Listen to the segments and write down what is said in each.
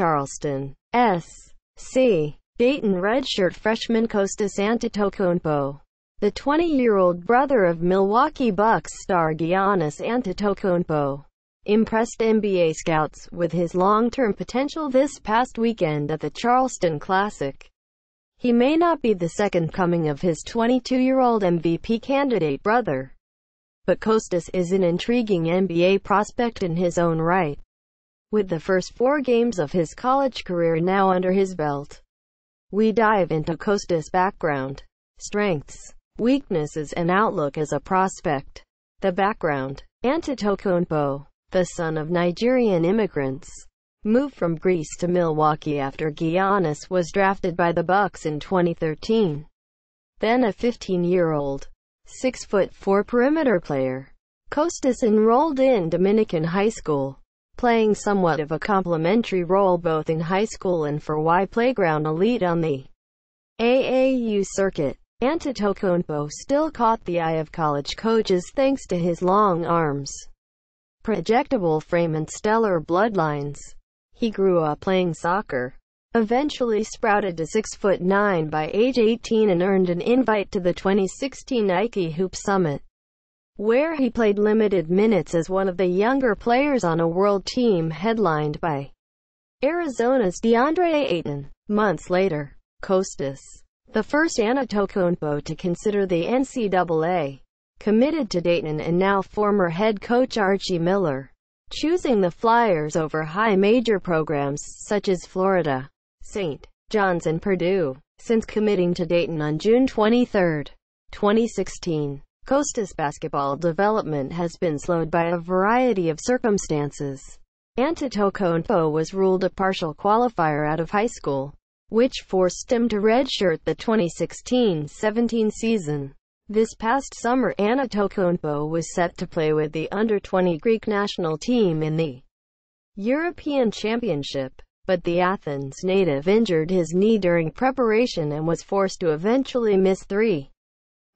Charleston. S. C. Dayton redshirt freshman Costas Antetokounmpo. The 20-year-old brother of Milwaukee Bucks star Giannis Antetokounmpo impressed NBA scouts with his long-term potential this past weekend at the Charleston Classic. He may not be the second coming of his 22-year-old MVP candidate brother, but Costas is an intriguing NBA prospect in his own right. With the first four games of his college career now under his belt, we dive into Costas' background, strengths, weaknesses and outlook as a prospect. The background. Antetokounmpo, the son of Nigerian immigrants, moved from Greece to Milwaukee after Giannis was drafted by the Bucks in 2013. Then a 15-year-old, 6'4 perimeter player. Costas enrolled in Dominican High School, playing somewhat of a complementary role both in high school and for Y Playground Elite on the AAU circuit. Antetokounmpo still caught the eye of college coaches thanks to his long arms, projectable frame and stellar bloodlines. He grew up playing soccer, eventually sprouted to 6'9 by age 18 and earned an invite to the 2016 Nike Hoop Summit, where he played limited minutes as one of the younger players on a world team headlined by Arizona's DeAndre Ayton. Months later, Costas, the first Anatokounmpo to consider the NCAA, committed to Dayton and now former head coach Archie Miller, choosing the Flyers over high major programs such as Florida. St. John's and Purdue. Since committing to Dayton on June 23, 2016, Costa's basketball development has been slowed by a variety of circumstances. Antetokounmpo was ruled a partial qualifier out of high school, which forced him to redshirt the 2016-17 season. This past summer Antetokounmpo was set to play with the under-20 Greek national team in the European Championship but the Athens native injured his knee during preparation and was forced to eventually miss three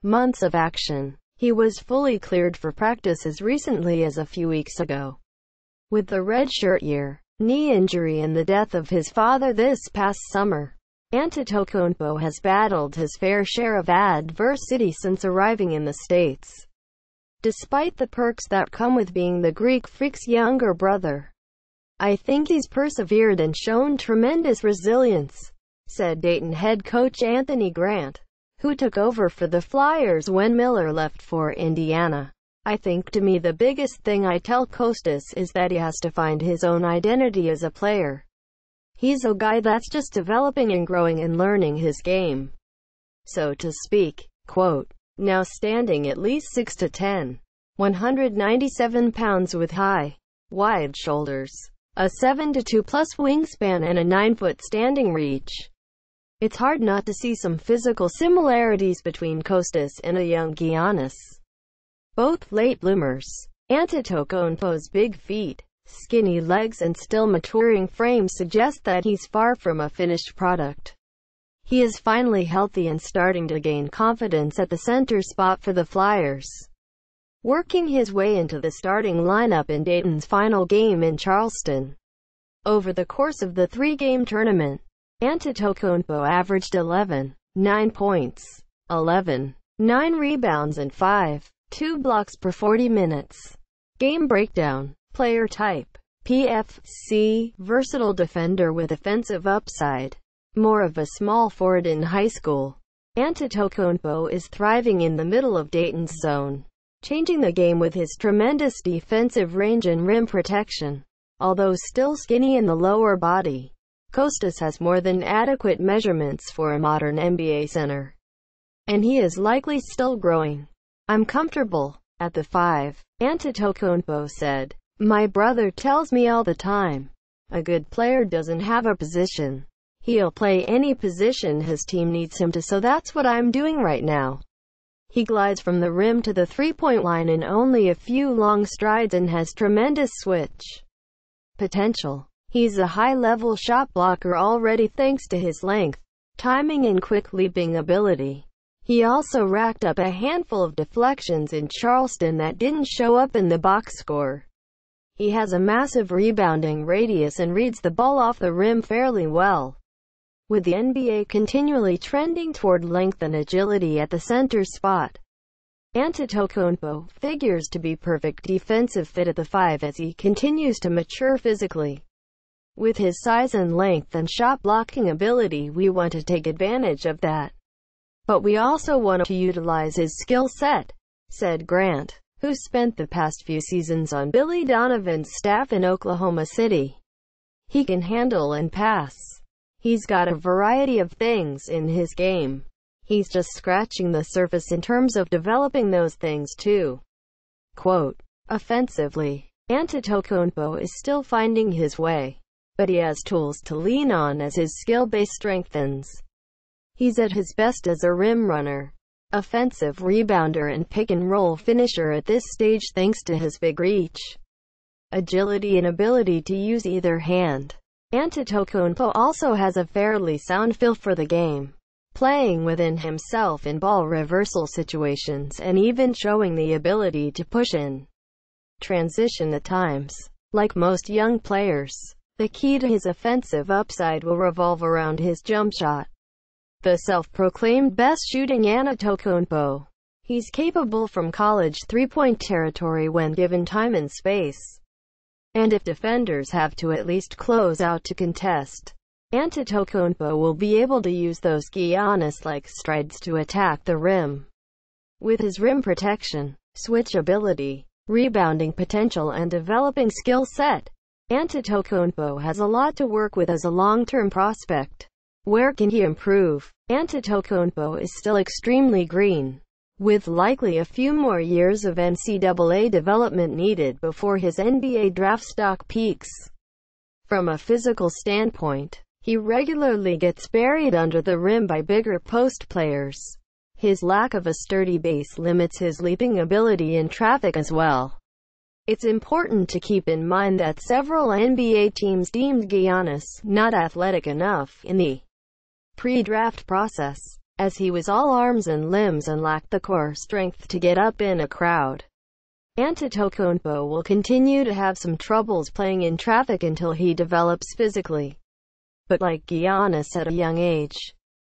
months of action. He was fully cleared for practice as recently as a few weeks ago. With the redshirt year, knee injury and the death of his father this past summer, Antetokounmpo has battled his fair share of adversity since arriving in the States. Despite the perks that come with being the Greek freak's younger brother, I think he's persevered and shown tremendous resilience, said Dayton head coach Anthony Grant, who took over for the Flyers when Miller left for Indiana. I think to me the biggest thing I tell Costas is that he has to find his own identity as a player. He's a guy that's just developing and growing and learning his game. So to speak, quote, now standing at least 6 to 10, 197 pounds with high, wide shoulders, a 7-2 plus wingspan and a 9-foot standing reach. It's hard not to see some physical similarities between Costas and a young Giannis. Both late bloomers. Antetokounmpo's big feet, skinny legs and still maturing frame suggest that he's far from a finished product. He is finally healthy and starting to gain confidence at the center spot for the Flyers working his way into the starting lineup in Dayton's final game in Charleston. Over the course of the three-game tournament, Antetokounmpo averaged 11, 9 points, 11, 9 rebounds and 5, 2 blocks per 40 minutes. Game breakdown, player type, PFC, versatile defender with offensive upside, more of a small forward in high school. Antetokounmpo is thriving in the middle of Dayton's zone changing the game with his tremendous defensive range and rim protection. Although still skinny in the lower body, Costas has more than adequate measurements for a modern NBA center, and he is likely still growing. I'm comfortable at the 5, Antetokounmpo said. My brother tells me all the time, a good player doesn't have a position. He'll play any position his team needs him to so that's what I'm doing right now. He glides from the rim to the three-point line in only a few long strides and has tremendous switch potential. He's a high-level shot blocker already thanks to his length, timing and quick leaping ability. He also racked up a handful of deflections in Charleston that didn't show up in the box score. He has a massive rebounding radius and reads the ball off the rim fairly well with the NBA continually trending toward length and agility at the center spot. Antetokounmpo figures to be perfect defensive fit at the 5 as he continues to mature physically. With his size and length and shot blocking ability we want to take advantage of that. But we also want to utilize his skill set, said Grant, who spent the past few seasons on Billy Donovan's staff in Oklahoma City. He can handle and pass. He's got a variety of things in his game. He's just scratching the surface in terms of developing those things too. Quote, offensively, Antetokounmpo is still finding his way, but he has tools to lean on as his skill base strengthens. He's at his best as a rim runner, offensive rebounder and pick-and-roll finisher at this stage thanks to his big reach, agility and ability to use either hand. Antetokounmpo also has a fairly sound feel for the game, playing within himself in ball reversal situations and even showing the ability to push in transition at times. Like most young players, the key to his offensive upside will revolve around his jump shot. The self-proclaimed best shooting Antetokounmpo. He's capable from college three-point territory when given time and space and if defenders have to at least close out to contest, Antetokounmpo will be able to use those Giannis-like strides to attack the rim. With his rim protection, switchability, rebounding potential and developing skill set, Antetokounmpo has a lot to work with as a long-term prospect. Where can he improve? Antetokounmpo is still extremely green with likely a few more years of NCAA development needed before his NBA draft stock peaks. From a physical standpoint, he regularly gets buried under the rim by bigger post players. His lack of a sturdy base limits his leaping ability in traffic as well. It's important to keep in mind that several NBA teams deemed Giannis not athletic enough in the pre-draft process as he was all arms and limbs and lacked the core strength to get up in a crowd. Antetokounmpo will continue to have some troubles playing in traffic until he develops physically. But like Giannis at a young age,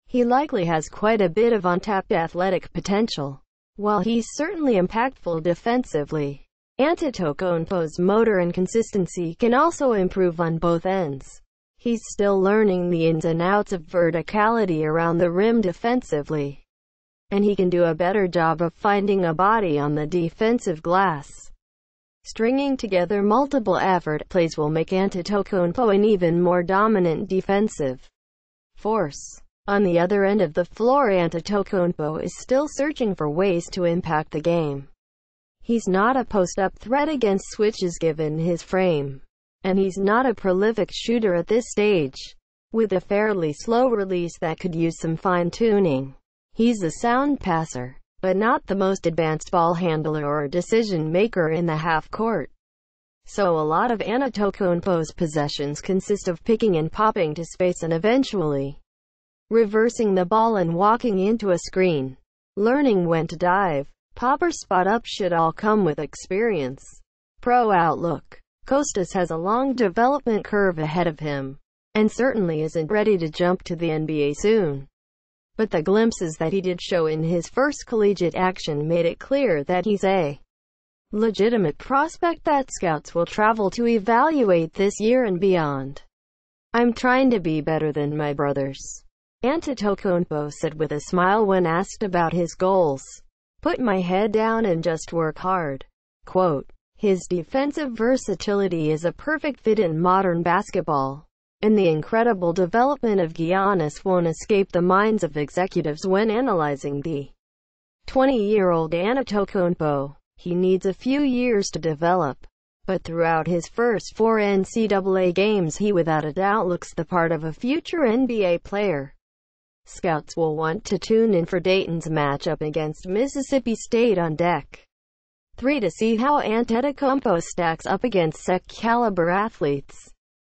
he likely has quite a bit of untapped athletic potential. While he's certainly impactful defensively, Antetokounmpo's motor and consistency can also improve on both ends. He's still learning the ins and outs of verticality around the rim defensively, and he can do a better job of finding a body on the defensive glass. Stringing together multiple effort plays will make Antetokounmpo an even more dominant defensive force. On the other end of the floor Antetokounmpo is still searching for ways to impact the game. He's not a post-up threat against switches given his frame and he's not a prolific shooter at this stage. With a fairly slow release that could use some fine-tuning, he's a sound passer, but not the most advanced ball handler or decision-maker in the half-court. So a lot of Anatokounmpo's possessions consist of picking and popping to space and eventually reversing the ball and walking into a screen. Learning when to dive, pop or spot up should all come with experience. Pro Outlook Costas has a long development curve ahead of him, and certainly isn't ready to jump to the NBA soon. But the glimpses that he did show in his first collegiate action made it clear that he's a legitimate prospect that scouts will travel to evaluate this year and beyond. I'm trying to be better than my brothers. Antetokounmpo said with a smile when asked about his goals. Put my head down and just work hard. Quote, his defensive versatility is a perfect fit in modern basketball, and the incredible development of Giannis won't escape the minds of executives when analyzing the 20-year-old Antetokounmpo. He needs a few years to develop, but throughout his first four NCAA games he without a doubt looks the part of a future NBA player. Scouts will want to tune in for Dayton's matchup against Mississippi State on deck. 3 to see how Antetokounmpo stacks up against SEC caliber athletes.